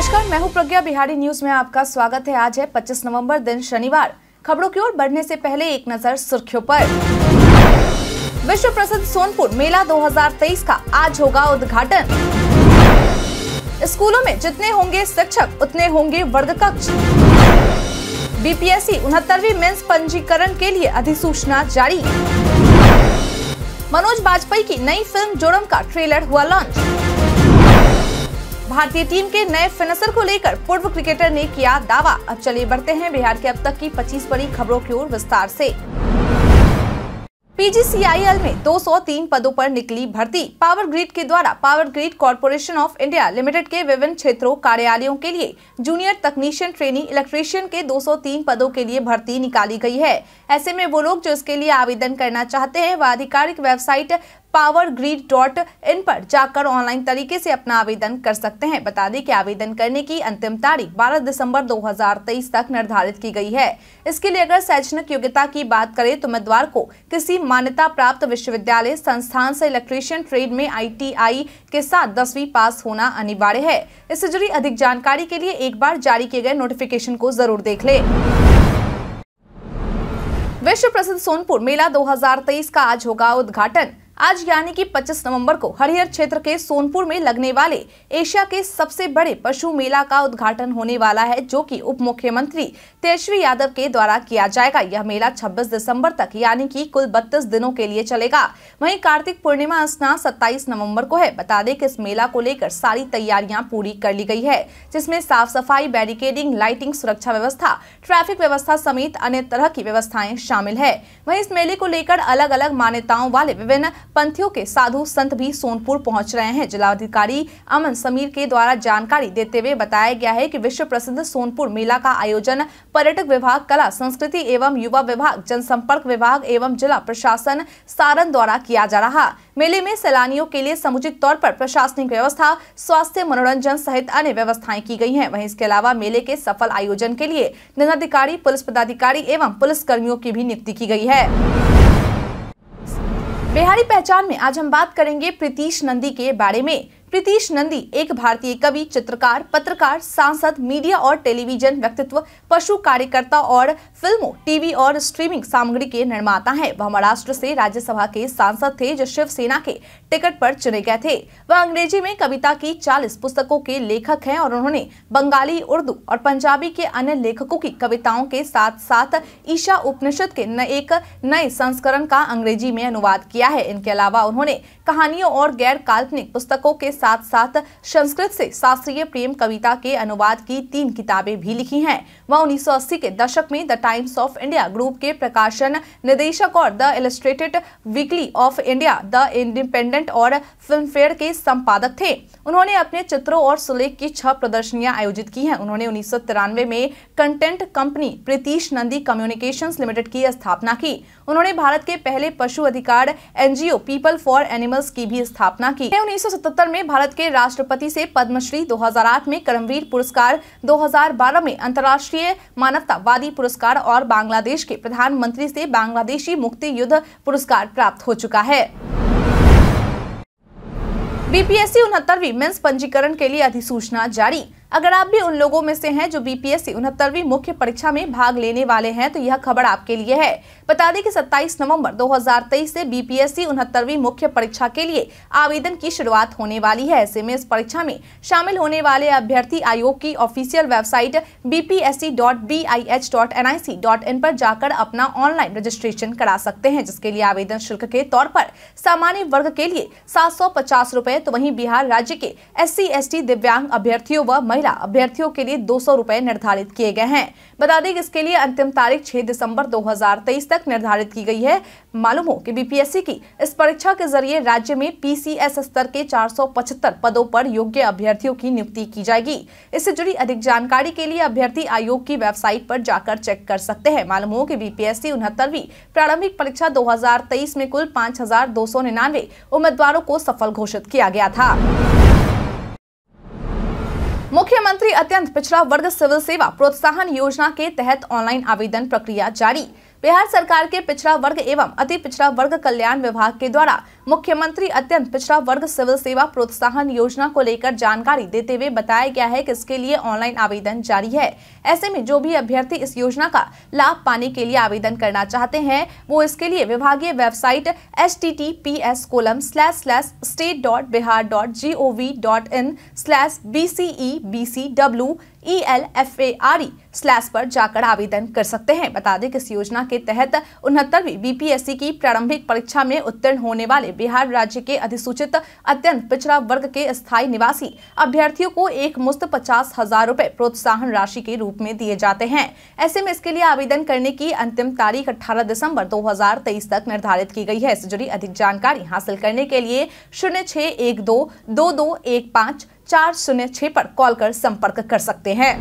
नमस्कार मैं हूं प्रज्ञा बिहारी न्यूज में आपका स्वागत है आज है 25 नवंबर दिन शनिवार खबरों की ओर बढ़ने से पहले एक नजर सुर्खियों पर विश्व प्रसिद्ध सोनपुर मेला 2023 का आज होगा उद्घाटन स्कूलों में जितने होंगे शिक्षक उतने होंगे वर्ग कक्ष बीपीएससी उनहत्तरवी मेंस पंजीकरण के लिए अधिसूचना जारी मनोज बाजपेयी की नई फिल्म जोड़म का ट्रेलर हुआ लॉन्च भारतीय टीम के नए फिनिशर को लेकर पूर्व क्रिकेटर ने किया दावा अब चलिए बढ़ते हैं बिहार के अब तक की पच्चीस बड़ी खबरों की ओर विस्तार से पीजीसीआईएल में 203 पदों पर निकली भर्ती पावर ग्रिड के द्वारा power grid corporation of India limited के विभिन्न क्षेत्रों कार्यालयों के लिए जूनियर तकनीशियन ट्रेनी इलेक्ट्रीशियन के 203 पदों के लिए भर्ती निकाली गई है ऐसे में वो लोग जो इसके लिए आवेदन करना चाहते हैं वह आधिकारिक website power grid dot in पर जाकर ऑनलाइन तरीके से अपना आवेदन कर सकते हैं बता दें कि आवेदन करने की अंतिम तारीख 12 दिसंबर 2023 तक निर्धारित की गई है इसके लिए अगर शैक्षणिक योग्यता की बात करें तो उम्मीदवार को किसी मान्यता प्राप्त विश्वविद्यालय संस्थान से इलेक्ट्रीशियन ट्रेड में आई के साथ दसवीं पास होना अनिवार्य है इससे जुड़ी अधिक जानकारी के लिए एक बार जारी किए गए नोटिफिकेशन को जरूर देख ले विश्व प्रसिद्ध सोनपुर मेला दो का आज होगा उद्घाटन आज यानी कि 25 नवंबर को हरिहर क्षेत्र के सोनपुर में लगने वाले एशिया के सबसे बड़े पशु मेला का उद्घाटन होने वाला है जो कि उप मुख्यमंत्री तेजस्वी यादव के द्वारा किया जाएगा यह मेला 26 दिसंबर तक यानी कि कुल 32 दिनों के लिए चलेगा वहीं कार्तिक पूर्णिमा स्नान 27 नवंबर को है बता दें कि इस मेला को लेकर सारी तैयारियाँ पूरी कर ली गई है जिसमे साफ सफाई बैरिकेडिंग लाइटिंग सुरक्षा व्यवस्था ट्रैफिक व्यवस्था समेत अन्य तरह की व्यवस्थाएं शामिल है वही इस मेले को लेकर अलग अलग मान्यताओं वाले विभिन्न पंथियों के साधु संत भी सोनपुर पहुंच रहे हैं जिलाधिकारी अमन समीर के द्वारा जानकारी देते हुए बताया गया है कि विश्व प्रसिद्ध सोनपुर मेला का आयोजन पर्यटक विभाग कला संस्कृति एवं युवा विभाग जनसंपर्क विभाग एवं जिला प्रशासन सारण द्वारा किया जा रहा मेले में सैलानियों के लिए समुचित तौर पर प्रशासनिक व्यवस्था स्वास्थ्य मनोरंजन सहित अन्य व्यवस्थाएं की गई हैं वहीं इसके अलावा मेले के सफल आयोजन के लिए जिलाधिकारी पुलिस पदाधिकारी एवं पुलिस कर्मियों की भी नियुक्ति की गई है बिहारी पहचान में आज हम बात करेंगे प्रीतिश नंदी के बारे में प्रीतीश नंदी एक भारतीय कवि चित्रकार पत्रकार सांसद मीडिया और टेलीविजन व्यक्तित्व पशु कार्यकर्ता और फिल्मों टीवी और स्ट्रीमिंग सामग्री के निर्माता हैं वह महाराष्ट्र से राज्यसभा के सांसद थे जो शिवसेना के टिकट पर चुने गए थे वह अंग्रेजी में कविता की चालीस पुस्तकों के लेखक हैं और उन्होंने बंगाली उर्दू और पंजाबी के अन्य लेखकों की कविताओं के साथ साथ ईशा उपनिषद के न एक नए संस्करण का अंग्रेजी में अनुवाद किया है इनके अलावा उन्होंने कहानियों और गैर काल्पनिक पुस्तकों के साथ साथ संस्कृत से शास्त्रीय प्रेम कविता के अनुवाद की तीन किताबें भी लिखी हैं वह 1980 के दशक में the Times of India group के प्रकाशन निदेशक और the Illustrated Weekly of India the Independent और फिल्म फेयर के संपादक थे उन्होंने अपने चित्रों और सुलेख की छह प्रदर्शनियां आयोजित की हैं उन्होंने उन्नीस में content company Pritish Nandy communications limited की स्थापना की उन्होंने भारत के पहले पशु अधिकार एनजीओ पीपल फॉर एनिमल दिवस की भी स्थापना की उन्नीस सौ में भारत के राष्ट्रपति से पद्मश्री 2008 में करमवीर पुरस्कार 2012 में अंतर्राष्ट्रीय मानवतावादी पुरस्कार और बांग्लादेश के प्रधानमंत्री से बांग्लादेशी मुक्ति युद्ध पुरस्कार प्राप्त हो चुका है बीपीएससी उनहत्तरवी मेन्स पंजीकरण के लिए अधिसूचना जारी अगर आप भी उन लोगों में से हैं जो बीपीएससी उनहत्तरवीं मुख्य परीक्षा में भाग लेने वाले हैं तो यह खबर आपके लिए है बता दें कि 27 नवंबर 2023 से बीपीएससी उनहत्तरवीं मुख्य परीक्षा के लिए आवेदन की शुरुआत होने वाली है ऐसे में इस परीक्षा में शामिल होने वाले अभ्यर्थी आयोग की ऑफिशियल वेबसाइट bpsc.bih.nic.in पर जाकर अपना ऑनलाइन रजिस्ट्रेशन करा सकते हैं जिसके लिए आवेदन शुल्क के तौर पर सामान्य वर्ग के लिए सात सौ तो वही बिहार राज्य के एस सी दिव्यांग अभ्यर्थियों व महिला अभ्यर्थियों के लिए दो सौ निर्धारित किए गए हैं बता दें इसके लिए अंतिम तारीख 6 दिसंबर 2023 तक निर्धारित की गई है मालूम हो कि बीपीएससी की इस परीक्षा के जरिए राज्य में पीसीएस स्तर के चार पदों पर योग्य अभ्यर्थियों की नियुक्ति की जाएगी इससे जुड़ी अधिक जानकारी के लिए अभ्यर्थी आयोग की वेबसाइट पर जाकर चेक कर सकते हैं मालूम हो कि बीपीएससी उनहत्तरवी प्रारंभिक परीक्षा 2023 में कुल 5,299 उम्मीदवारों को सफल घोषित किया गया था मुख्यमंत्री अत्यंत पिछड़ा वर्ग सिविल सेवा प्रोत्साहन योजना के तहत ऑनलाइन आवेदन प्रक्रिया जारी बिहार सरकार के पिछड़ा वर्ग एवं अति पिछड़ा वर्ग कल्याण विभाग के द्वारा मुख्यमंत्री अत्यंत पिछड़ा वर्ग सिविल सेवा प्रोत्साहन योजना को लेकर जानकारी देते हुए बताया गया है कि इसके लिए ऑनलाइन आवेदन जारी है ऐसे में जो भी अभ्यर्थी इस योजना का लाभ पाने के लिए आवेदन करना चाहते हैं वो इसके लिए विभागीय website H T T P S colon slash slash state dot Bihar dot G O V dot in slash B C E B C W E L F A R E slash पर जाकर आवेदन कर सकते हैं बता दें कि इस योजना के तहत उनहत्तरवीं बीपीएससी की प्रारंभिक परीक्षा में उत्तीर्ण होने वाले बिहार राज्य के अधिसूचित अत्यंत पिछड़ा वर्ग के स्थायी निवासी अभ्यर्थियों को एक मुफ्त पचास हजार रूपए प्रोत्साहन राशि के रूप में दिए जाते हैं ऐसे में इसके लिए आवेदन करने की अंतिम तारीख अठारह दिसम्बर दो तक निर्धारित की गई है इससे जुड़ी अधिक जानकारी हासिल करने के लिए शून्य छह एक दो दो दो एक पाँच चार शून्य छह पर कॉल कर संपर्क कर सकते हैं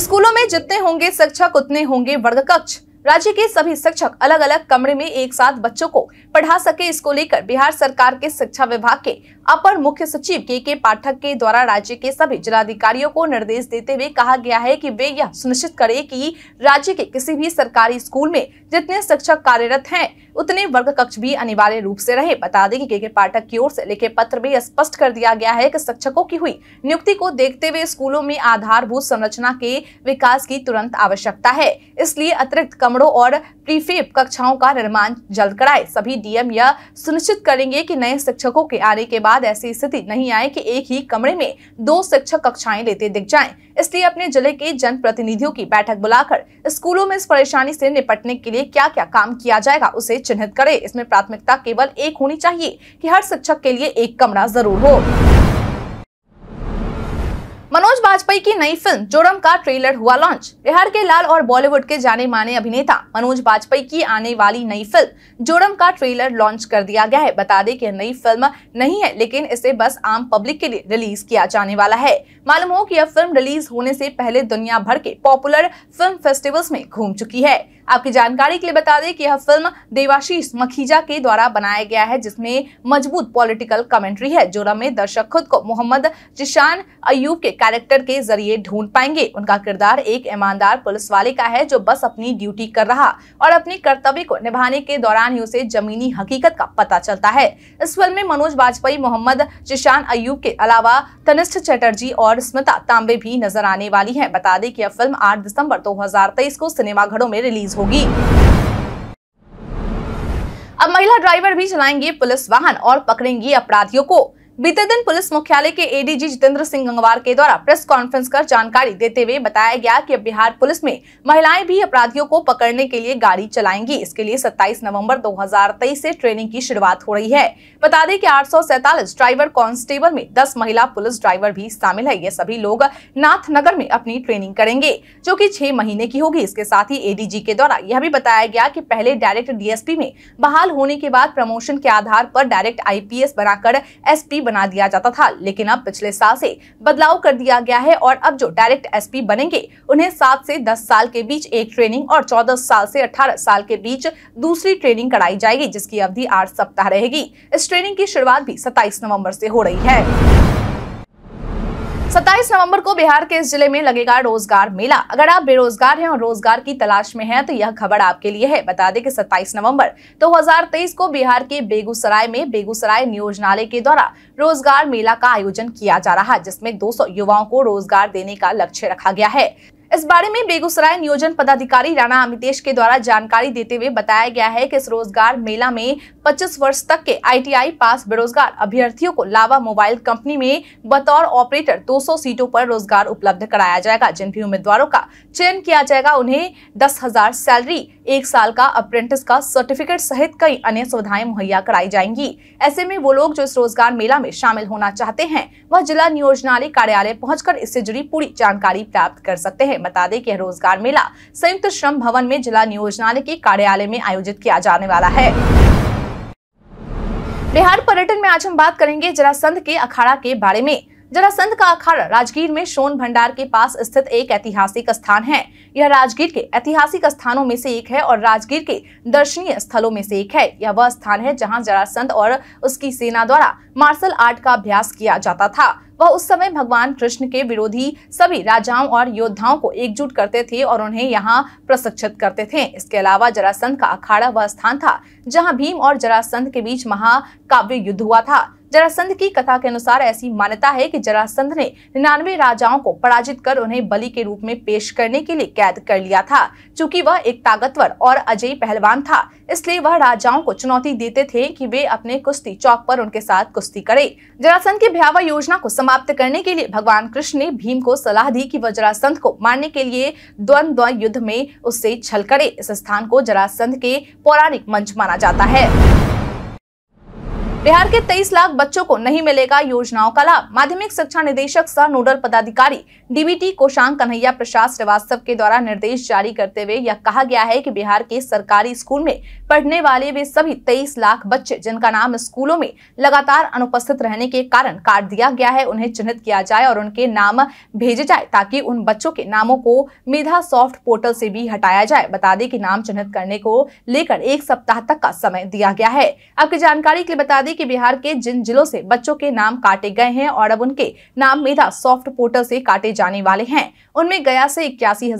स्कूलों में जितने होंगे शिक्षक उतने होंगे वर्ग कक्ष राज्य के सभी शिक्षक अलग अलग कमरे में एक साथ बच्चों को पढ़ा सके इसको लेकर बिहार सरकार के शिक्षा विभाग के अपर मुख्य सचिव के के पाठक के द्वारा राज्य के सभी जिलाधिकारियों को निर्देश देते हुए कहा गया है कि वे यह सुनिश्चित करें कि राज्य के किसी भी सरकारी स्कूल में जितने शिक्षक कार्यरत हैं उतने वर्ग कक्ष भी अनिवार्य रूप से रहे बता दें कि के के पाठक की ओर से लिखे पत्र में स्पष्ट कर दिया गया है कि शिक्षकों की हुई नियुक्ति को देखते हुए स्कूलों में आधारभूत संरचना के विकास की तुरंत आवश्यकता है इसलिए अतिरिक्त कमरों और प्रीफेप कक्षाओं का निर्माण जल्द कराए सभी डीएम यह सुनिश्चित करेंगे कि नए शिक्षकों के आने के बाद ऐसी स्थिति नहीं आए कि एक ही कमरे में दो शिक्षक कक्षाएं लेते दिख जाएं। इसलिए अपने जिले के जनप्रतिनिधियों की बैठक बुलाकर स्कूलों में इस परेशानी से निपटने के लिए क्या क्या काम किया जाएगा उसे चिन्हित करे इसमें प्राथमिकता केवल एक होनी चाहिए की हर शिक्षक के लिए एक कमरा जरूर हो मनोज वाजपेयी की नई फिल्म जोरम का ट्रेलर हुआ लॉन्च बिहार के लाल और बॉलीवुड के जाने माने अभिनेता मनोज वाजपेयी की आने वाली नई फिल्म जोरम का ट्रेलर लॉन्च कर दिया गया है बता दें कि नई फिल्म नहीं है लेकिन इसे बस आम पब्लिक के लिए रिलीज किया जाने वाला है मालूम हो की यह फिल्म रिलीज होने ऐसी पहले दुनिया भर के पॉपुलर फिल्म फेस्टिवल्स में घूम चुकी है आपकी जानकारी के लिए बता दें कि यह फिल्म देवाशीष मखीजा के द्वारा बनाया गया है जिसमें मजबूत पॉलिटिकल कमेंट्री है जोरा में दर्शक खुद को मोहम्मद जिशान अयूब के कैरेक्टर के जरिए ढूंढ पाएंगे उनका किरदार एक ईमानदार पुलिस वाले का है जो बस अपनी ड्यूटी कर रहा और अपने कर्तव्य को निभाने के दौरान ही उसे जमीनी हकीकत का पता चलता है इस फिल्म में मनोज वाजपेयी मोहम्मद जिशान अयूब के अलावा तनिष्ठ चटर्जी और स्मिता तांबे भी नजर आने वाली है बता दें कि यह फिल्म आठ दिसंबर दो को सिनेमाघरों में रिलीज होगी अब महिला ड्राइवर भी चलाएंगे पुलिस वाहन और पकड़ेंगी अपराधियों को बीते दिन पुलिस मुख्यालय के एडीजी जितेंद्र सिंह गंगवार के द्वारा प्रेस कॉन्फ्रेंस कर जानकारी देते हुए बताया गया कि अब बिहार पुलिस में महिलाएं भी अपराधियों को पकड़ने के लिए गाड़ी चलाएंगी इसके लिए 27 नवंबर 2023 से ट्रेनिंग की शुरुआत हो रही है बता दें कि आठ ड्राइवर कांस्टेबल में 10 महिला पुलिस ड्राइवर भी शामिल है ये सभी लोग नाथनगर में अपनी ट्रेनिंग करेंगे जो की छह महीने की होगी इसके साथ ही एडीजी के द्वारा यह भी बताया गया की पहले डायरेक्ट डीएसपी में बहाल होने के बाद प्रमोशन के आधार पर डायरेक्ट आईपीएस बनाकर एसपी बना दिया जाता था लेकिन अब पिछले साल से बदलाव कर दिया गया है और अब जो डायरेक्ट एसपी बनेंगे उन्हें सात से दस साल के बीच एक ट्रेनिंग और चौदह साल से अठारह साल के बीच दूसरी ट्रेनिंग कराई जाएगी जिसकी अवधि आठ सप्ताह रहेगी इस ट्रेनिंग की शुरुआत भी सत्ताईस नवम्बर से हो रही है सत्ताईस नवंबर को बिहार के इस जिले में लगेगा रोजगार मेला अगर आप बेरोजगार हैं और रोजगार की तलाश में हैं तो यह खबर आपके लिए है बता दें कि सत्ताईस नवंबर 2023 को बिहार के बेगूसराय में बेगूसराय नियोजनालय के द्वारा रोजगार मेला का आयोजन किया जा रहा है जिसमें 200 युवाओं को रोजगार देने का लक्ष्य रखा गया है इस बारे में बेगूसराय नियोजन पदाधिकारी राणा अमितेश के द्वारा जानकारी देते हुए बताया गया है कि इस रोजगार मेला में 25 वर्ष तक के आईटीआई पास बेरोजगार अभ्यर्थियों को लावा मोबाइल कंपनी में बतौर ऑपरेटर 200 सीटों पर रोजगार उपलब्ध कराया जाएगा जिन भी उम्मीदवारों का चयन किया जाएगा उन्हें दस हजार सैलरी एक साल का अप्रेंटिस का सर्टिफिकेट सहित कई अन्य सुविधाएं मुहैया कराई जाएंगी ऐसे में वो लोग जो इस रोजगार मेला में शामिल होना चाहते हैं वह जिला नियोजनालय कार्यालय पहुँच इससे जुड़ी पूरी जानकारी प्राप्त कर सकते हैं बता दें कि रोजगार मेला संयुक्त श्रम भवन में जिला नियोजनालय के कार्यालय में आयोजित किया जाने वाला है बिहार पर्यटन में आज हम बात करेंगे जरासंध के अखाड़ा के बारे में जरा संत का अखाड़ा राजगीर में सोन भंडार के पास स्थित एक ऐतिहासिक स्थान है यह राजगीर के ऐतिहासिक स्थानों में से एक है और राजगीर के दर्शनीय स्थलों में से एक है यह वह स्थान है जहां संत और उसकी सेना द्वारा मार्शल आर्ट का अभ्यास किया जाता था वह उस समय भगवान कृष्ण के विरोधी सभी राजाओं और योद्धाओं को एकजुट करते थे और उन्हें यहाँ प्रशिक्षित करते थे इसके अलावा जरासंध का अखाड़ा वह स्थान था जहाँ भीम और जरासंध के बीच महाकाव्य युद्ध हुआ था जरासंध की कथा के अनुसार ऐसी मान्यता है कि जरासंध ने निन्यानवे राजाओं को पराजित कर उन्हें बलि के रूप में पेश करने के लिए कैद कर लिया था चूंकि वह एक ताकतवर और अजयी पहलवान था इसलिए वह राजाओं को चुनौती देते थे कि वे अपने कुश्ती चौक पर उनके साथ कुश्ती करे जरासंध की भयावह योजना को समाप्त करने के लिए भगवान कृष्ण ने भीम को सलाह दी कि वह जरासंध को मारने के लिए द्वंद्व युद्ध में उससे छल करे इस स्थान को जरासंध के पौराणिक मंच माना जाता है बिहार के 23 लाख बच्चों को नहीं मिलेगा योजनाओं का लाभ माध्यमिक शिक्षा निदेशक सह नोडल पदाधिकारी डीबीटी कोशांग कन्हैया प्रसाद श्रीवास्तव के द्वारा निर्देश जारी करते हुए यह कहा गया है कि बिहार के सरकारी स्कूल में पढ़ने वाले वे सभी 23 लाख बच्चे जिनका नाम स्कूलों में लगातार अनुपस्थित रहने के कारण काट दिया गया है उन्हें चिन्हित किया जाए और उनके नाम भेजे जाए ताकि उन बच्चों के नामों को मेधा सॉफ्ट पोर्टल से भी हटाया जाए बता दें कि नाम चिन्हित करने को लेकर एक सप्ताह तक का समय दिया गया है आपकी जानकारी के लिए बता दें बता कि बिहार के जिन जिलों से बच्चों के नाम काटे गए हैं और अब उनके नाम मेधा सॉफ्ट पोर्टल से काटे जाने वाले हैं उनमें गया से इक्यासी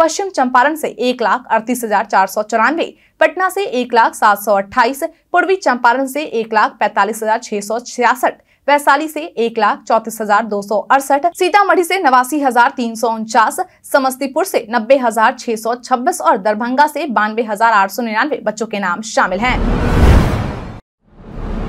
पश्चिम चंपारण से एक लाख अड़तीस हजार चार सौ चौरानवे पटना से एक लाख सात सौ अट्ठाईस पूर्वी चंपारण से एक लाख पैतालीस हजार छह सौ छियासठ वैशाली से एक लाख चौतीस हजार दो सौ अड़सठ सीतामढ़ी से नवासी हजार तीन सौ उनचास समस्तीपुर से नब्बे हजार छह सौ छब्बीस और दरभंगा से बानवे हजार आठ सौ निन्यानवे बच्चों के नाम शामिल हैं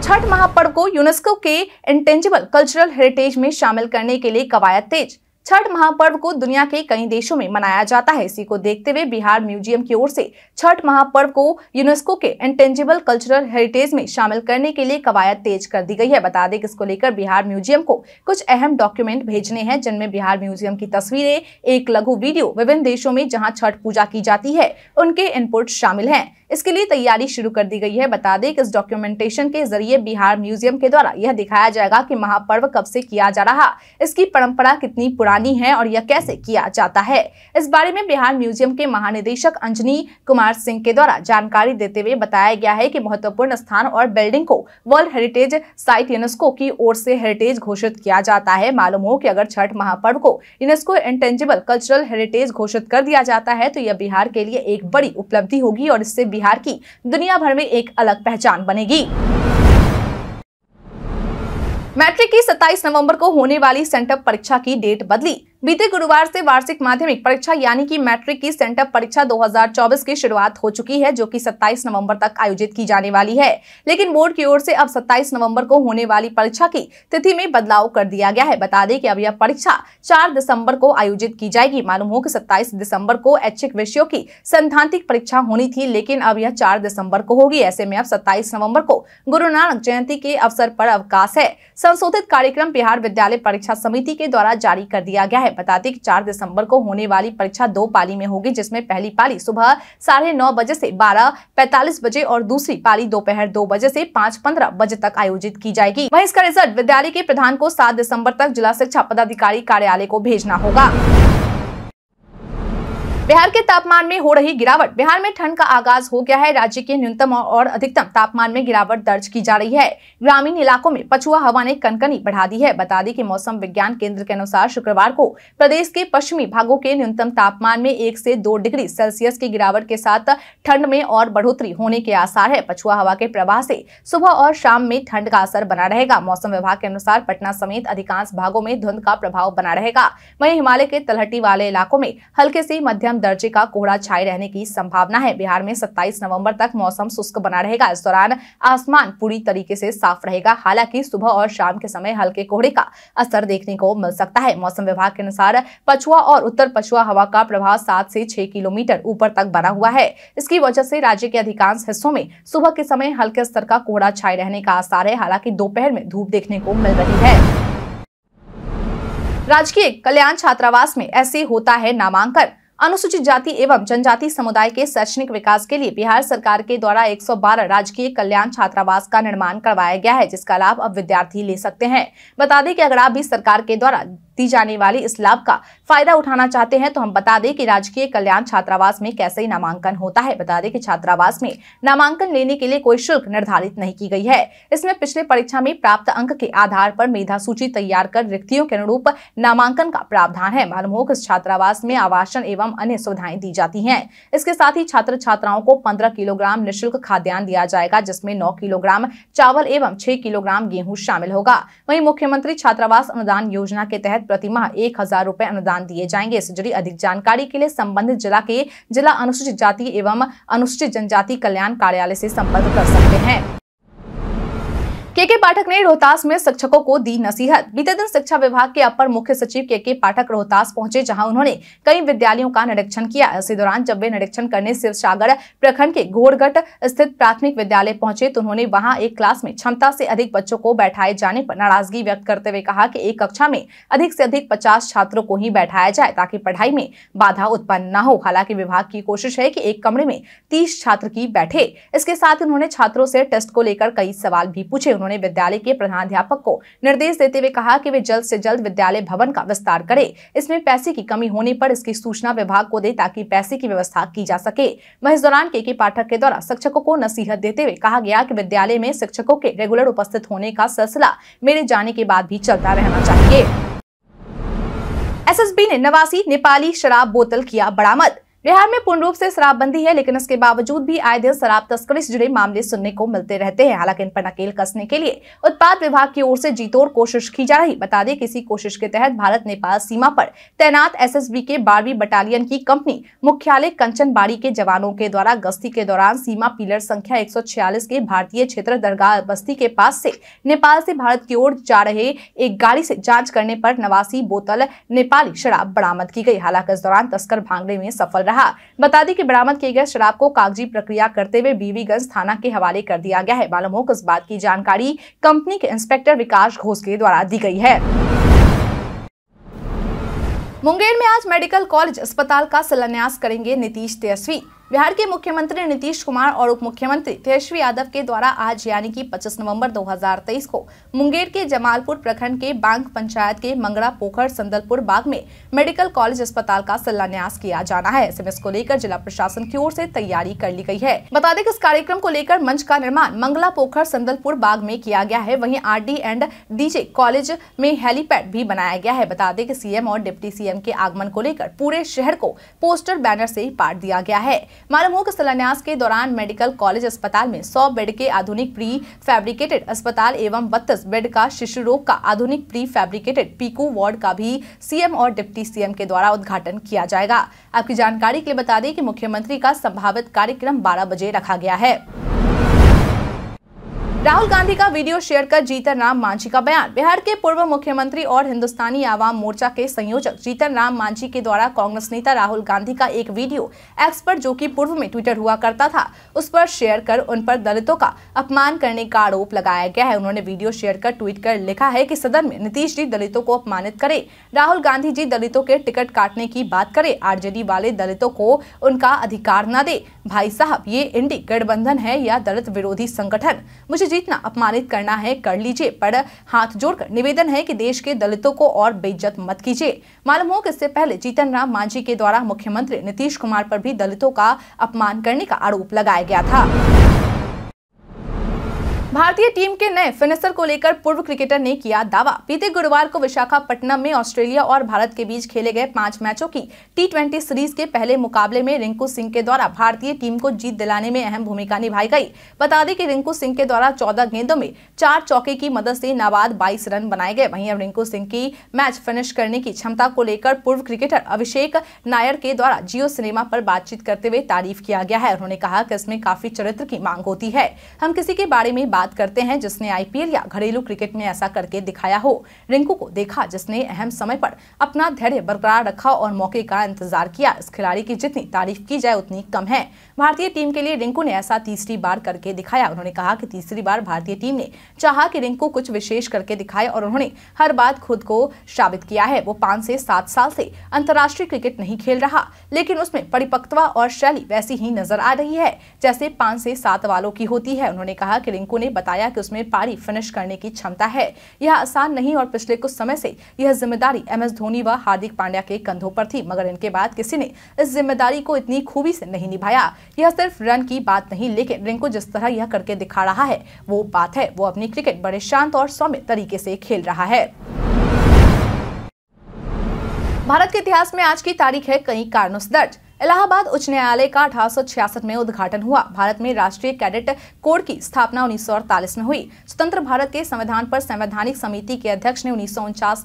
छठ महापर्व को यूनेस्को के इंटेंजिबल कल्चरल हेरिटेज में शामिल करने के लिए कवायद तेज छठ महापर्व को दुनिया के कई देशों में मनाया जाता है इसी को देखते हुए बिहार म्यूजियम की ओर से छठ महापर्व को यूनेस्को के इंटेंजिबल कल्चरल हेरिटेज में शामिल करने के लिए कवायद तेज कर दी गई है बता दें कि इसको लेकर बिहार म्यूजियम को कुछ अहम डॉक्यूमेंट भेजने हैं जिनमें बिहार म्यूजियम की तस्वीरें एक लघु वीडियो विभिन्न देशों में जहाँ छठ पूजा की जाती है उनके इनपुट शामिल है इसके लिए तैयारी शुरू कर दी गई है बता दें कि इस डॉक्यूमेंटेशन के जरिए बिहार म्यूजियम के द्वारा यह दिखाया जाएगा कि महापर्व कब से किया जा रहा इसकी परंपरा कितनी पुरानी है और यह कैसे किया जाता है इस बारे में बिहार म्यूजियम के महानिदेशक अंजनी कुमार सिंह के द्वारा जानकारी देते हुए बताया गया है की महत्वपूर्ण स्थान और बिल्डिंग को वर्ल्ड हेरिटेज साइट यूनेस्को की ओर से हेरिटेज घोषित किया जाता है मालूम हो की अगर छठ महापर्व को यूनेस्को इंटेंजिबल कल्चरल हेरिटेज घोषित कर दिया जाता है तो यह बिहार के लिए एक बड़ी उपलब्धि होगी और इससे बिहार की दुनिया भर में एक अलग पहचान बनेगी मैट्रिक की 27 नवंबर को होने वाली सेंटअप परीक्षा की डेट बदली बीते गुरुवार से वार्षिक माध्यमिक परीक्षा यानी कि मैट्रिक की सेंटअप परीक्षा 2024 की शुरुआत हो चुकी है जो कि 27 नवंबर तक आयोजित की जाने वाली है लेकिन बोर्ड की ओर से अब 27 नवंबर को होने वाली परीक्षा की तिथि में बदलाव कर दिया गया है बता दें कि अब यह परीक्षा 4 दिसंबर को आयोजित की जाएगी मालूम हो की सत्ताईस दिसंबर को ऐच्छिक विषयों की सैद्धांतिक परीक्षा होनी थी लेकिन अब यह चार दिसंबर को होगी ऐसे में अब सत्ताईस नवम्बर को गुरु नानक जयंती के अवसर पर अवकाश है संशोधित कार्यक्रम बिहार विद्यालय परीक्षा समिति के द्वारा जारी कर दिया गया है है बता दें कि चार दिसंबर को होने वाली परीक्षा दो पाली में होगी जिसमें पहली पाली सुबह साढ़े नौ बजे से बारह पैतालीस बजे और दूसरी पाली दोपहर दो, दो बजे से पाँच पंद्रह बजे तक आयोजित की जाएगी वही इसका रिजल्ट विद्यालय के प्रधान को सात दिसम्बर तक जिला शिक्षा पदाधिकारी कार्यालय को भेजना होगा बिहार के तापमान में हो रही गिरावट बिहार में ठंड का आगाज हो गया है राज्य के न्यूनतम और अधिकतम तापमान में गिरावट दर्ज की जा रही है ग्रामीण इलाकों में पछुआ हवा ने कनकनी बढ़ा दी है बता दी कि मौसम विज्ञान केंद्र के अनुसार शुक्रवार को प्रदेश के पश्चिमी भागों के न्यूनतम तापमान में एक से दो डिग्री सेल्सियस की गिरावट के साथ ठंड में और बढ़ोतरी होने के आसार है पछुआ हवा के प्रवाह से सुबह और शाम में ठंड का असर बना रहेगा मौसम विभाग के अनुसार पटना समेत अधिकांश भागों में धुंध का प्रभाव बना रहेगा वहीं हिमालय के तलहटी वाले इलाकों में हल्के से मध्यम दर्जे का कोहरा छाए रहने की संभावना है बिहार में 27 नवंबर तक मौसम शुष्क बना रहेगा इस दौरान आसमान पूरी तरीके से साफ रहेगा हालांकि सुबह और शाम के समय हल्के कोहरे का असर देखने को मिल सकता है मौसम विभाग के अनुसार पछुआ और उत्तर पछुआ हवा का प्रभाव सात से छह किलोमीटर ऊपर तक बना हुआ है इसकी वजह से राज्य के अधिकांश हिस्सों में सुबह के समय हल्के स्तर का कोहरा छाए रहने का आसार है हालांकि दोपहर में धूप देखने को मिल रही है राजकीय कल्याण छात्रावास में ऐसे होता है नामांकन अनुसूचित जाति एवं जनजाति समुदाय के शैक्षणिक विकास के लिए बिहार सरकार के द्वारा 112 राजकीय कल्याण छात्रावास का निर्माण करवाया गया है जिसका लाभ अब विद्यार्थी ले सकते हैं बता दें कि अगर आप भी सरकार के द्वारा दी जाने वाली इस लाभ का फायदा उठाना चाहते हैं तो हम बता दें कि राजकीय कल्याण छात्रावास में कैसे नामांकन होता है बता दें कि छात्रावास में नामांकन लेने के लिए कोई शुल्क निर्धारित नहीं की गई है इसमें पिछले परीक्षा में प्राप्त अंक के आधार पर मेधा सूची तैयार कर रिक्तियों के अनुरूप नामांकन का प्रावधान है मालूम हो कि छात्रावास में आवासन एवं एवं अन्य सुविधाएं दी जाती हैं इसके साथ ही छात्र छात्राओं को पंद्रह किलोग्राम निःशुल्क खाद्यान्न दिया जाएगा जिसमें नौ किलोग्राम चावल एवं छह किलोग्राम गेहूं शामिल होगा वहीं मुख्यमंत्री छात्रावास अनुदान योजना के तहत प्रतिमाह एक हजार रूपए अनुदान दिए जाएंगे इससे जुड़ी अधिक जानकारी के लिए संबंधित जिला के जिला अनुसूचित जाति एवं अनुसूचित जनजाति कल्याण कार्यालय ऐसी संपर्क कर सकते हैं के के पाठक ने रोहतास में शिक्षकों को दी नसीहत बीते दिन शिक्षा विभाग के अपर मुख्य सचिव के के पाठक रोहतास पहुंचे जहां उन्होंने कई विद्यालयों का निरीक्षण किया इसी दौरान जब वे निरीक्षण करने शिव सागर प्रखंड के घोड़गट स्थित प्राथमिक विद्यालय पहुंचे तो उन्होंने वहां एक क्लास में क्षमता से अधिक बच्चों को बैठाए जाने पर नाराजगी व्यक्त करते हुए कहा की एक कक्षा में अधिक से अधिक पचास छात्रों को ही बैठाया जाए ताकि पढ़ाई में बाधा उत्पन्न न हो हालांकि विभाग की कोशिश है की एक कमरे में तीस छात्र की बैठे इसके साथ उन्होंने छात्रों से टेस्ट को लेकर कई सवाल भी पूछे उन्होंने उन्होंने विद्यालय के प्रधानाध्यापक को निर्देश देते हुए कहा कि वे जल्द से जल्द विद्यालय भवन का विस्तार करें इसमें पैसे की कमी होने पर इसकी सूचना विभाग को दे ताकि पैसे की व्यवस्था की जा सके वह इस दौरान के के पाठक के द्वारा शिक्षकों को नसीहत देते हुए कहा गया की विद्यालय में शिक्षकों के रेगुलर उपस्थित होने का सिलसिला मेरे जाने के बाद भी चलता रहना चाहिए एसएसबी ने नवासी नेपाली शराब बोतल किया बरामद बिहार में पूर्ण रूप से शराबबंदी है लेकिन इसके बावजूद भी आए दिन शराब तस्करी से जुड़े मामले सुनने को मिलते रहते हैं हालांकि इन पर नकेल कसने के लिए उत्पाद विभाग की ओर से जीतोड़ कोशिश की जा रही बता दें कि इसी कोशिश के तहत भारत नेपाल सीमा पर तैनात एसएसबी के बारहवीं बटालियन की कंपनी मुख्यालय कंचनबाड़ी के जवानों के द्वारा गश्ती के दौरान सीमा पिलर संख्या एक के भारतीय क्षेत्र दरगाह बस्ती के पास से नेपाल से भारत की ओर जा रहे एक गाड़ी से जांच करने पर नवासी बोतल नेपाली शराब बरामद की गई हालांकि इस दौरान तस्कर भागने में सफल रहा बता दें कि बरामद किए गए शराब को कागजी प्रक्रिया करते हुए बीवीगंज थाना के हवाले कर दिया गया है मालूम हो कि इस बात की जानकारी कंपनी के इंस्पेक्टर विकास घोष के द्वारा दी गई है मुंगेर में आज मेडिकल कॉलेज अस्पताल का शिलान्यास करेंगे नीतीश तेजस्वी बिहार के मुख्यमंत्री नीतीश कुमार और उप मुख्यमंत्री तेजस्वी यादव के द्वारा आज यानी कि 25 नवंबर 2023 को मुंगेर के जमालपुर प्रखंड के बांग पंचायत के मंगड़ा पोखर संदलपुर बाग में मेडिकल कॉलेज अस्पताल का शिलान्यास किया जाना है ऐसे इसको लेकर जिला प्रशासन की ओर से तैयारी कर ली गई है बता दें कि इस कार्यक्रम को लेकर मंच का निर्माण मंगला पोखर संदलपुर बाग में किया गया है वही आर एंड डीजे कॉलेज में हेलीपैड भी बनाया गया है बता दें की सीएम और डिप्टी सीएम के आगमन को लेकर पूरे शहर को पोस्टर बैनर ऐसी पाट दिया गया है मालूम हो कि शिलान्यास के दौरान मेडिकल कॉलेज अस्पताल में सौ बेड के आधुनिक प्री फैब्रिकेटेड अस्पताल एवं बत्तीस बेड का शिशु रोग का आधुनिक प्री फैब्रिकेटेड पीको वार्ड का भी सीएम और डिप्टी सीएम के द्वारा उद्घाटन किया जाएगा आपकी जानकारी के लिए बता दें कि मुख्यमंत्री का संभावित कार्यक्रम बारह बजे रखा गया है राहुल गांधी का वीडियो शेयर कर जीतन राम मांझी का बयान बिहार के पूर्व मुख्यमंत्री और हिंदुस्तानी आवाम मोर्चा के संयोजक जीतन राम मांझी के द्वारा कांग्रेस नेता राहुल गांधी का एक वीडियो एक्सपर्ट जो कि पूर्व में ट्विटर हुआ करता था उस पर शेयर कर उन पर दलितों का अपमान करने का आरोप लगाया गया है उन्होंने वीडियो शेयर कर ट्वीट कर लिखा है की सदन में नीतीश जी दलितों को अपमानित करे राहुल गांधी जी दलितों के टिकट काटने की बात करे आर वाले दलितों को उनका अधिकार न दे भाई साहब ये इंडी गठबंधन है या दलित विरोधी संगठन मुझे जितना अपमानित करना है कर लीजिए पर हाथ जोड़कर निवेदन है कि देश के दलितों को और बेइज्जत मत कीजिए मालूम हो कि इससे पहले जीतन राम मांझी के द्वारा मुख्यमंत्री नीतीश कुमार पर भी दलितों का अपमान करने का आरोप लगाया गया था भारतीय टीम के नए फिनिशर को लेकर पूर्व क्रिकेटर ने किया दावा बीते गुरुवार को विशाखापट्टनम में ऑस्ट्रेलिया और भारत के बीच खेले गए पांच मैचों की टी ट्वेंटी सीरीज के पहले मुकाबले में रिंकू सिंह के द्वारा भारतीय टीम को जीत दिलाने में अहम भूमिका निभाई गई बता दें कि रिंकू सिंह के द्वारा चौदह गेंदों में चार चौके की मदद से नाबाद बाईस रन बनाए गए वहीं अब रिंकू सिंह की मैच फिनिश करने की क्षमता को लेकर पूर्व क्रिकेटर अभिषेक नायर के द्वारा जियो सिनेमा पर बातचीत करते हुए तारीफ किया गया है उन्होंने कहा कि इसमें काफी चरित्र की मांग होती है हम किसी के बारे में बात बात करते हैं जिसने आईपीएल या घरेलू क्रिकेट में ऐसा करके दिखाया हो रिंकू को देखा जिसने अहम समय पर अपना धैर्य बरकरार रखा और मौके का इंतजार किया इस खिलाड़ी की जितनी तारीफ की जाए उतनी कम है भारतीय टीम के लिए रिंकू ने ऐसा तीसरी बार करके दिखाया उन्होंने कहा की तीसरी बार भारतीय टीम ने चाह की रिंकू कुछ विशेष करके दिखाए और उन्होंने हर बात खुद को साबित किया है वो पांच से सात साल से अंतर्राष्ट्रीय क्रिकेट नहीं खेल रहा लेकिन उसमें परिपक्वता और शैली वैसी ही नजर आ रही है जैसे पांच से सात वालों की होती है उन्होंने कहा कि रिंकू ने बताया कि उसमें पारी फिनिश करने की क्षमता है यह आसान नहीं और पिछले कुछ समय से यह जिम्मेदारी एम एस धोनी व हार्दिक पांड्या के कंधों पर थी मगर इनके बाद किसी ने इस जिम्मेदारी को इतनी खूबी से नहीं निभाया यह सिर्फ रन की बात नहीं लेकिन रिंकू जिस तरह यह करके दिखा रहा है वो बात है वो अपनी क्रिकेट बड़े शांत और सौम्य तरीके से खेल रहा है भारत के इतिहास में आज की तारीख है कई कारणों से दर्ज इलाहाबाद उच्च न्यायालय का अठारह में उद्घाटन हुआ भारत में राष्ट्रीय कैडेट कोर की स्थापना उन्नीस में हुई स्वतंत्र भारत के संविधान पर संवैधानिक समिति के अध्यक्ष ने उन्नीस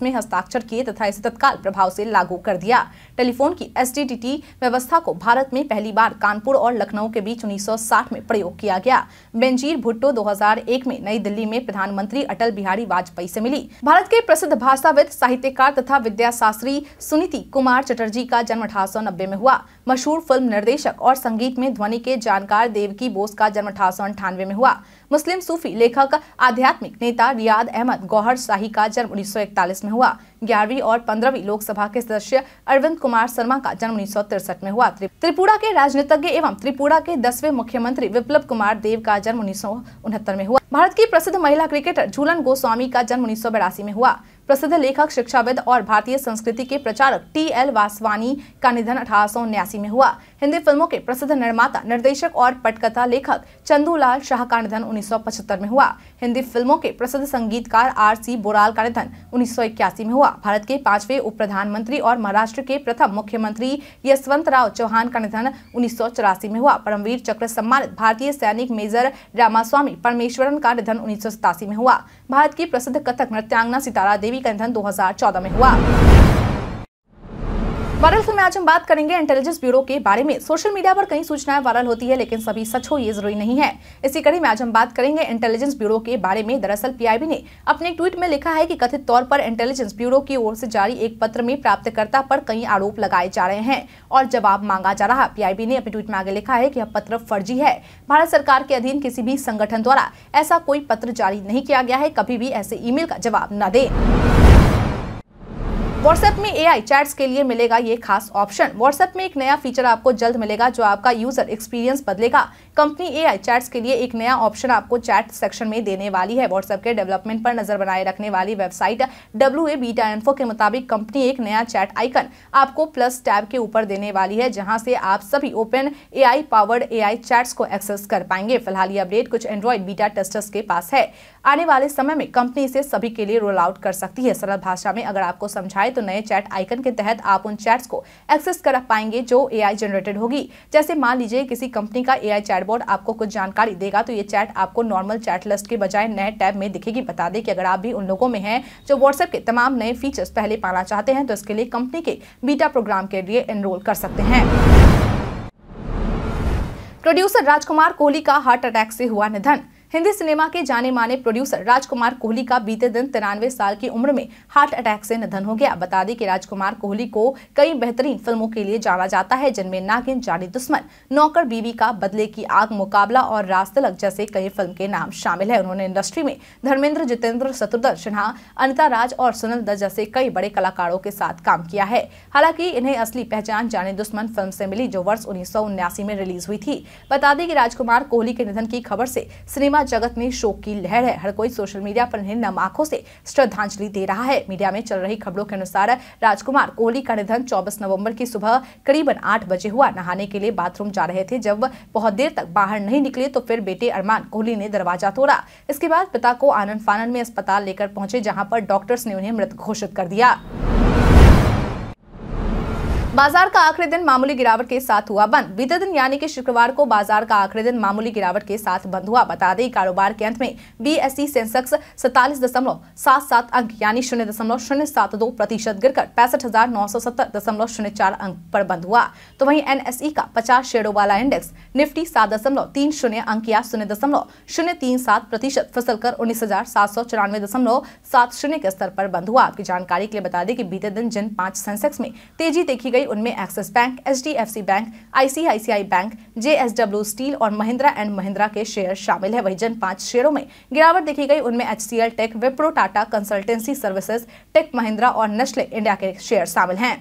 में हस्ताक्षर किए तथा इसे तत्काल प्रभाव से लागू कर दिया टेलीफोन की एस व्यवस्था को भारत में पहली बार कानपुर और लखनऊ के बीच उन्नीस में प्रयोग किया गया बेंजीर भुट्टो दो में नई दिल्ली में प्रधानमंत्री अटल बिहारी वाजपेयी ऐसी मिली भारत के प्रसिद्ध भाषाविद साहित्यकार तथा विद्या शास्त्री सुनीति कुमार चटर्जी का जन्म अठारह में हुआ मशहूर फिल्म निर्देशक और संगीत में ध्वनि के जानकार देवकी बोस का जन्म अठारह में हुआ मुस्लिम सूफी लेखक आध्यात्मिक नेता रियाद अहमद गौहर शाही का जन्म उन्नीस में हुआ ग्यारहवीं और पंद्रहवीं लोकसभा के सदस्य अरविंद कुमार शर्मा का जन्म उन्नीस में हुआ त्रिपुरा के राजनीतिज्ञ एवं त्रिपुरा के दसवें मुख्यमंत्री विप्लव कुमार देव का जन्म उन्नीस में हुआ भारत की प्रसिद्ध महिला क्रिकेटर झूलन गोस्वामी का जन्म उन्नीस में हुआ प्रसिद्ध लेखक शिक्षाविद और भारतीय संस्कृति के प्रचारक टी एल वासवानी का निधन अठारह में हुआ हिंदी फिल्मों के प्रसिद्ध निर्माता निर्देशक और पटकथा लेखक चंदूलाल शाह का निधन उन्नीस में हुआ हिंदी फिल्मों के प्रसिद्ध संगीतकार आर सी बोराल का निधन उन्नीस में हुआ भारत के पांचवें उप प्रधानमंत्री और महाराष्ट्र के प्रथम मुख्यमंत्री यशवंत राव चौहान का निधन उन्नीस में हुआ परमवीर चक्र सम्मानित भारतीय सैनिक मेजर रामास्वामी परमेश्वरन का निधन उन्नीस में हुआ भारत की प्रसिद्ध कथक नृत्यांगना सितारा देवी का निधन दो में हुआ वायरल फिल्म में आज हम बात करेंगे इंटेलिजेंस ब्यूरो के बारे में सोशल मीडिया पर कई सूचनाएं वायरल होती है लेकिन सभी सच हो ये जरूरी नहीं है इसी कड़ी में आज हम बात करेंगे इंटेलिजेंस ब्यूरो के बारे में दरअसल पीआईबी ने अपने ट्वीट में लिखा है कि कथित तौर पर इंटेलिजेंस ब्यूरो की ओर से जारी एक पत्र में प्राप्तकर्ता पर कई आरोप लगाए जा रहे हैं और जवाब मांगा जा रहा पीआईबी ने अपने ट्वीट में आगे लिखा है की यह पत्र फर्जी है भारत सरकार के अधीन किसी भी संगठन द्वारा ऐसा कोई पत्र जारी नहीं किया गया है कभी भी ऐसे ईमेल का जवाब न दे व्हाट्सएप में एआई चैट्स के लिए मिलेगा ये खास ऑप्शन व्हाट्सएप में एक नया फीचर आपको जल्द मिलेगा जो आपका यूजर एक्सपीरियंस बदलेगा कंपनी आई चैट्स के लिए एक नया ऑप्शन आपको चैट सेक्शन में देने वाली है व्हाट्सएप के डेवलपमेंट पर नजर बनाए रखने वाली website W A beta info के मुताबिक कंपनी एक नया चैट आइकन आपको प्लस टैब के ऊपर देने वाली है जहाँ से आप सभी open AI powered AI chats को एक्सेस कर पाएंगे फिलहाल ये अपडेट कुछ एंड्रॉइड बीटा टेस्टर्स के पास है आने वाले समय में कंपनी इसे सभी के लिए रोल आउट कर सकती है सरल भाषा में अगर आपको समझाए तो नए चैट आइकन के तहत आप उन चैट्स को एक्सेस कर पाएंगे जो ए जनरेटेड होगी जैसे मान लीजिए किसी कंपनी का ए आई चैटबॉट आपको कुछ जानकारी देगा तो ये चैट आपको नॉर्मल चैट लिस्ट के बजाय नए टैब में दिखेगी बता दें कि अगर आप भी उन लोगों में हैं जो व्हाट्सएप के तमाम नए फीचर्स पहले पाना चाहते हैं तो इसके लिए कंपनी के बीटा प्रोग्राम के लिए एनरोल कर सकते हैं प्रोड्यूसर राजकुमार कोहली का हार्ट अटैक से हुआ निधन हिंदी सिनेमा के जाने माने प्रोड्यूसर राजकुमार कोहली का बीते दिन तिरानवे साल की उम्र में हार्ट अटैक से निधन हो गया बता दें कि राजकुमार कोहली को कई बेहतरीन फिल्मों के लिए जाना जाता है जिनमें नागिन जानी दुश्मन नौकर बीवी का बदले की आग मुकाबला और रास्तलक जैसे कई फिल्म के नाम शामिल है उन्होंने इंडस्ट्री में धर्मेंद्र जितेंद्र शत्रुघ्न सिन्हा अनिता राज और सुनील दत्त जैसे कई बड़े कलाकारों के साथ काम किया है हालांकि इन्हें असली पहचान जाने दुश्मन फिल्म से मिली जो वर्ष उन्नीस में रिलीज हुई थी बता दें कि राजकुमार कोहली के निधन की खबर से सिनेमा सिनेमा जगत में शोक की लहर है हर कोई सोशल मीडिया पर इन्हें नम आंखों से श्रद्धांजलि दे रहा है मीडिया में चल रही खबरों के अनुसार राजकुमार कोहली का निधन चौबीस नवम्बर की सुबह करीबन आठ बजे हुआ नहाने के लिए बाथरूम जा रहे थे जब बहुत देर तक बाहर नहीं निकले तो फिर बेटे अरमान कोहली ने दरवाजा तोड़ा इसके बाद पिता को आनंद फानंद में अस्पताल लेकर पहुंचे जहां पर डॉक्टर्स ने उन्हें मृत घोषित कर दिया बाजार का आखिरी दिन मामूली गिरावट के साथ हुआ बंद बीते दिन यानी कि शुक्रवार को बाजार का आखिरी दिन मामूली गिरावट के साथ बंद हुआ बता दें कारोबार के अंत में बीएसई सेंसेक्स सैतालीस दशमलव सात सात अंक यानी शून्य दशमलव शून्य सात दो प्रतिशत कर पैंसठ हजार नौ सौ सत्तर दशमलव शून्य चार अंक पर बंद हुआ तो वही एनएसई का पचास शेडो वाला इंडेक्स निफ्टी सात दशमलव तीन शून्य अंक या शून्य दशमलव शून्य तीन सात प्रतिशत फसल कर उन्नीस हजार सात सौ चौरानवे दशमलव सात शून्य के स्तर पर बंद हुआ आपकी जानकारी के लिए बता दें कि बीते दिन जिन पांच सेंसेक्स में तेजी देखी गई उनमें Axis bank H bank ICICI bank JSW steel और महिंद्रा एंड महिंद्रा के शेयर शामिल है वही जिन पांच शेयरों में गिरावट देखी गई उनमें L tech Wipro Tata consultancy services tech Mahindra और नेस्ले इंडिया के शेयर शामिल हैं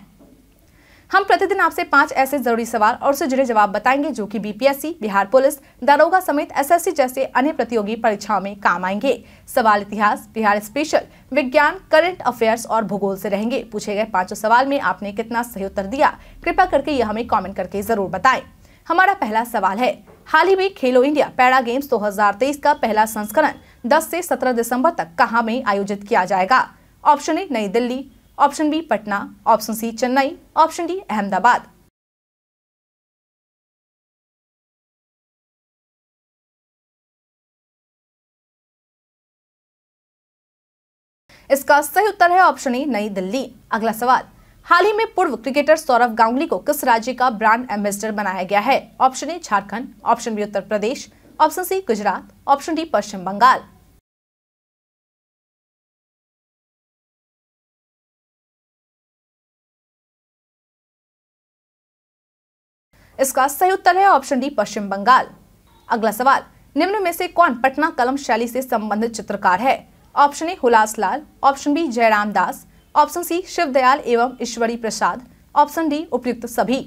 हम प्रतिदिन आपसे पांच ऐसे जरूरी सवाल और उससे जुड़े जवाब बताएंगे जो कि बीपीएससी बिहार पुलिस दारोगा समेत एसएससी जैसे अन्य प्रतियोगी परीक्षाओं में काम आएंगे सवाल इतिहास बिहार स्पेशल विज्ञान करंट अफेयर्स और भूगोल से रहेंगे पूछे गए पांचों सवाल में आपने कितना सही उत्तर दिया कृपया करके ये हमें कॉमेंट करके जरूर बताए हमारा पहला सवाल है हाल ही में खेलो इंडिया पैरा गेम्स दो का पहला संस्करण दस ऐसी सत्रह दिसंबर तक कहा में आयोजित किया जाएगा option A New Delhi option B Patna option C Chennai option D Ahmedabad इसका सही उत्तर है ऑप्शन ए नई दिल्ली अगला सवाल हाल ही में पूर्व क्रिकेटर सौरभ गांगुली को किस राज्य का ब्रांड एम्बेसडर बनाया गया है option A Jharkhand option B Uttar Pradesh option C Gujarat option D Paschim Bengal इसका सही उत्तर है ऑप्शन डी पश्चिम बंगाल अगला सवाल निम्न में से कौन पटना कलम शैली से संबंधित चित्रकार है option A Hulas Lal option B Jairam Das option C Shivdayal एवं ईश्वरी प्रसाद ऑप्शन डी उपयुक्त सभी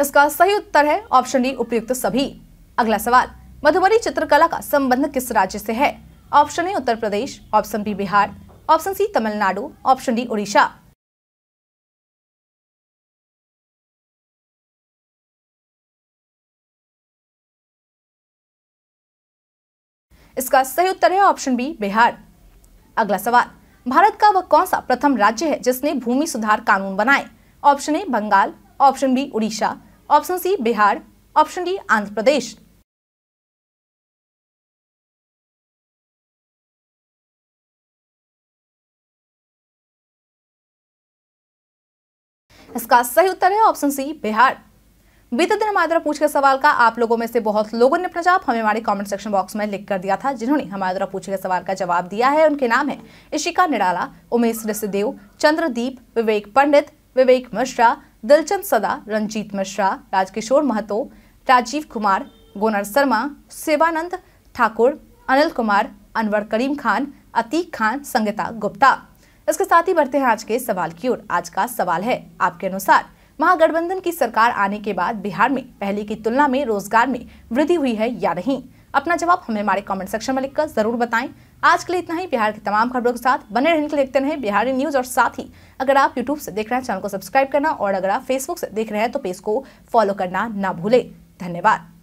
इसका सही उत्तर है ऑप्शन डी उपयुक्त सभी अगला सवाल मधुबनी चित्रकला का संबंध किस राज्य से है option A Uttar Pradesh option B Bihar option C Tamil Nadu option D Orissa इसका सही उत्तर है ऑप्शन बी बिहार अगला सवाल भारत का वह कौन सा प्रथम राज्य है जिसने भूमि सुधार कानून बनाए option A Bengal option B Orissa option C Bihar option D Andhra Pradesh इसका सही उत्तर है ऑप्शन सी बिहार बीते दिन हमारे द्वारा पूछे गए सवाल का आप लोगों में से बहुत लोगों ने अपना जवाब हमें हमारे कमेंट सेक्शन बॉक्स में लिख कर दिया था जिन्होंने हमारे द्वारा पूछे गए सवाल का जवाब दिया है उनके नाम है इशिका निराला उमेश ऋषिदेव चंद्रदीप विवेक पंडित विवेक मिश्रा दिलचंद सदा रंजीत मिश्रा राजकिशोर महतो राजीव कुमार गोनर शर्मा सेवानंद ठाकुर अनिल कुमार अनवर करीम खान अतीक खान संगीता गुप्ता इसके साथ ही बढ़ते हैं आज के सवाल की ओर आज का सवाल है आपके अनुसार महागठबंधन की सरकार आने के बाद बिहार में पहले की तुलना में रोजगार में वृद्धि हुई है या नहीं अपना जवाब हमें हमारे कमेंट सेक्शन में लिखकर जरूर बताएं आज के लिए इतना ही बिहार की तमाम खबरों के साथ बने रहने के लिए देखते रहे बिहारी न्यूज और साथ ही अगर आप यूट्यूब से देख रहे हैं चैनल को सब्सक्राइब करना और अगर आप फेसबुक से देख रहे हैं तो पेज को फॉलो करना ना भूले धन्यवाद